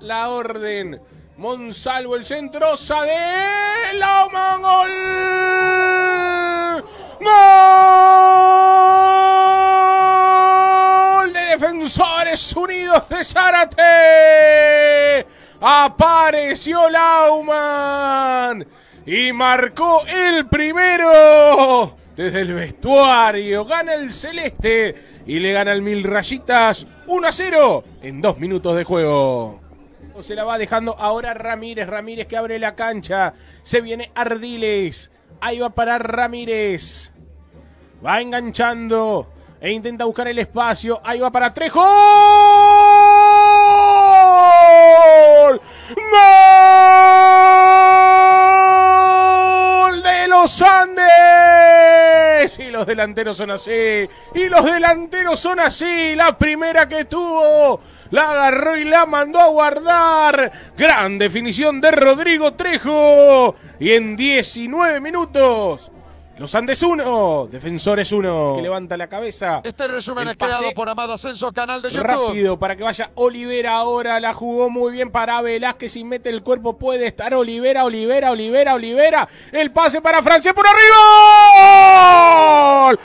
la orden. Monsalvo el centro. Sade. Lauman. Gol. Gol de Defensores Unidos de Zárate. Apareció Lauman. Y marcó el primero desde el vestuario. Gana el celeste y le gana el Mil Rayitas 1 a 0 en dos minutos de juego. Se la va dejando ahora Ramírez. Ramírez que abre la cancha. Se viene Ardiles. Ahí va para Ramírez. Va enganchando e intenta buscar el espacio. Ahí va para Trejo. Y los delanteros son así. Y los delanteros son así. La primera que tuvo, la agarró y la mandó a guardar. Gran definición de Rodrigo Trejo. Y en 19 minutos los Andes 1, Defensores 1, que levanta la cabeza. Este resumen es creado por Amado Ascenso, canal de YouTube. Rápido, para que vaya Olivera ahora, la jugó muy bien para Velázquez, si mete el cuerpo puede estar Olivera, Olivera, Olivera, Olivera. El pase para Francia por arriba. ¡Gol!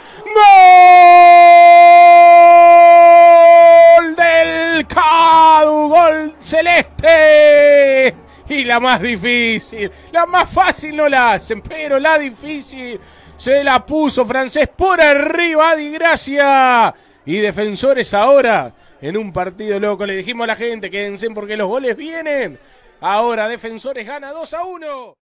¡Gol del Cadu! ¡Gol celeste! y la más difícil. La más fácil no la hacen, pero la difícil se la puso francés por arriba, Di Gracia. Y defensores ahora en un partido loco. Le dijimos a la gente, quédense porque los goles vienen. Ahora defensores gana 2 a 1.